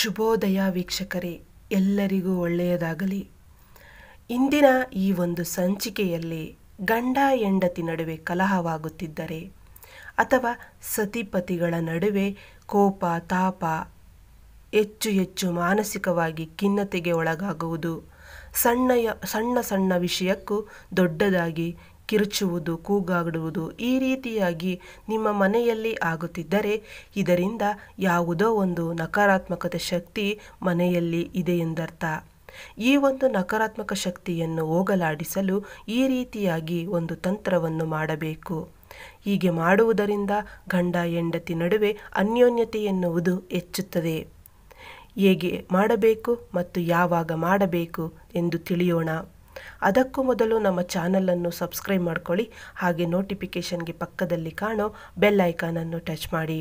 ಶುಭೋದಯ ವೀಕ್ಷಕರೇ ಎಲ್ಲರಿಗೂ ಒಳ್ಳೆಯದಾಗಲಿ ಇಂದಿನ ಈ ಒಂದು ಸಂಚಿಕೆಯಲ್ಲಿ ಗಂಡ ಹೆಂಡತಿ ನಡುವೆ ಕಲಹವಾಗುತ್ತಿದ್ದರೆ ಅಥವಾ ಸತಿಪತಿಗಳ ನಡುವೆ ಕೋಪ ತಾಪ ಹೆಚ್ಚು ಹೆಚ್ಚು ಮಾನಸಿಕವಾಗಿ ಖಿನ್ನತೆಗೆ ಒಳಗಾಗುವುದು ಸಣ್ಣ ಸಣ್ಣ ಸಣ್ಣ ವಿಷಯಕ್ಕೂ ದೊಡ್ಡದಾಗಿ ಕಿರುಚುವುದು ಕೂಗಾಡುವುದು ಈ ರೀತಿಯಾಗಿ ನಿಮ್ಮ ಮನೆಯಲ್ಲಿ ಆಗುತ್ತಿದ್ದರೆ ಇದರಿಂದ ಯಾವುದೋ ಒಂದು ನಕಾರಾತ್ಮಕತೆ ಶಕ್ತಿ ಮನೆಯಲ್ಲಿ ಇದೆ ಎಂದರ್ಥ ಈ ಒಂದು ನಕಾರಾತ್ಮಕ ಶಕ್ತಿಯನ್ನು ಹೋಗಲಾಡಿಸಲು ಈ ರೀತಿಯಾಗಿ ಒಂದು ತಂತ್ರವನ್ನು ಮಾಡಬೇಕು ಹೀಗೆ ಮಾಡುವುದರಿಂದ ಗಂಡ ಹೆಂಡತಿ ನಡುವೆ ಅನ್ಯೋನ್ಯತೆ ಎನ್ನುವುದು ಹೆಚ್ಚುತ್ತದೆ ಹೇಗೆ ಮಾಡಬೇಕು ಮತ್ತು ಯಾವಾಗ ಮಾಡಬೇಕು ಎಂದು ತಿಳಿಯೋಣ ಅದಕ್ಕೂ ಮೊದಲು ನಮ್ಮ ಚಾನಲನ್ನು ಸಬ್ಸ್ಕ್ರೈಬ್ ಮಾಡ್ಕೊಳ್ಳಿ ಹಾಗೆ ನೋಟಿಫಿಕೇಷನ್ಗೆ ಪಕ್ಕದಲ್ಲಿ ಕಾಣೋ ಬೆಲ್ ಐಕಾನನ್ನು ಟಚ್ ಮಾಡಿ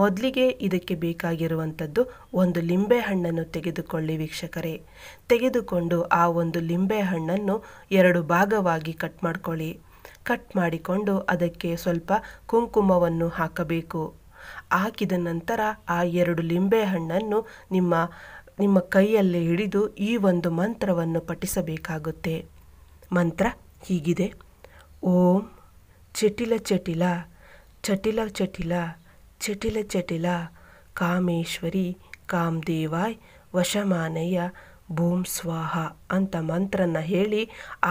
ಮೊದಲಿಗೆ ಇದಕ್ಕೆ ಬೇಕಾಗಿರುವಂಥದ್ದು ಒಂದು ಲಿಂಬೆ ಹಣ್ಣನ್ನು ತೆಗೆದುಕೊಳ್ಳಿ ವೀಕ್ಷಕರೇ ತೆಗೆದುಕೊಂಡು ಆ ಒಂದು ಲಿಂಬೆ ಹಣ್ಣನ್ನು ಎರಡು ಭಾಗವಾಗಿ ಕಟ್ ಮಾಡ್ಕೊಳ್ಳಿ ಕಟ್ ಮಾಡಿಕೊಂಡು ಅದಕ್ಕೆ ಸ್ವಲ್ಪ ಕುಂಕುಮವನ್ನು ಹಾಕಬೇಕು ಹಾಕಿದ ನಂತರ ಆ ಎರಡು ಲಿಂಬೆ ಹಣ್ಣನ್ನು ನಿಮ್ಮ ನಿಮ್ಮ ಕೈಯಲ್ಲಿ ಹಿಡಿದು ಈ ಒಂದು ಮಂತ್ರವನ್ನು ಪಠಿಸಬೇಕಾಗುತ್ತೆ ಮಂತ್ರ ಹೀಗಿದೆ ಓಂ ಚಟಿಲ ಚಟಿಲ ಚಟಿಲ ಚಟಿಲ ಚಟಿಲ ಚಟಿಲ ಕಾಮೇಶ್ವರಿ ಕಾಮದೇವಾಯ್ ವಶಮಾನಯ್ಯ ಭೂಮ್ ಸ್ವಾಹ ಅಂತ ಮಂತ್ರನ ಹೇಳಿ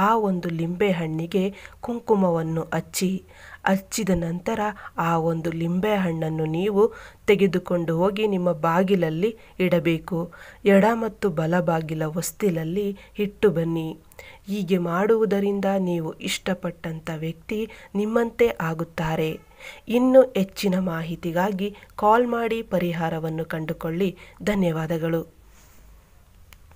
ಆ ಒಂದು ಲಿಂಬೆ ಹಣ್ಣಿಗೆ ಕುಂಕುಮವನ್ನು ಹಚ್ಚಿ ಹಚ್ಚಿದ ನಂತರ ಆ ಒಂದು ಲಿಂಬೆ ಹಣ್ಣನ್ನು ನೀವು ತೆಗೆದುಕೊಂಡು ಹೋಗಿ ನಿಮ್ಮ ಬಾಗಿಲಲ್ಲಿ ಇಡಬೇಕು ಎಡ ಮತ್ತು ಬಲ ಬಾಗಿಲ ವಸ್ತಿಲಲ್ಲಿ ಇಟ್ಟು ಬನ್ನಿ ಹೀಗೆ ಮಾಡುವುದರಿಂದ ನೀವು ಇಷ್ಟಪಟ್ಟಂಥ ವ್ಯಕ್ತಿ ನಿಮ್ಮಂತೆ ಆಗುತ್ತಾರೆ ಇನ್ನು ಹೆಚ್ಚಿನ ಮಾಹಿತಿಗಾಗಿ ಕಾಲ್ ಮಾಡಿ ಪರಿಹಾರವನ್ನು ಕಂಡುಕೊಳ್ಳಿ ಧನ್ಯವಾದಗಳು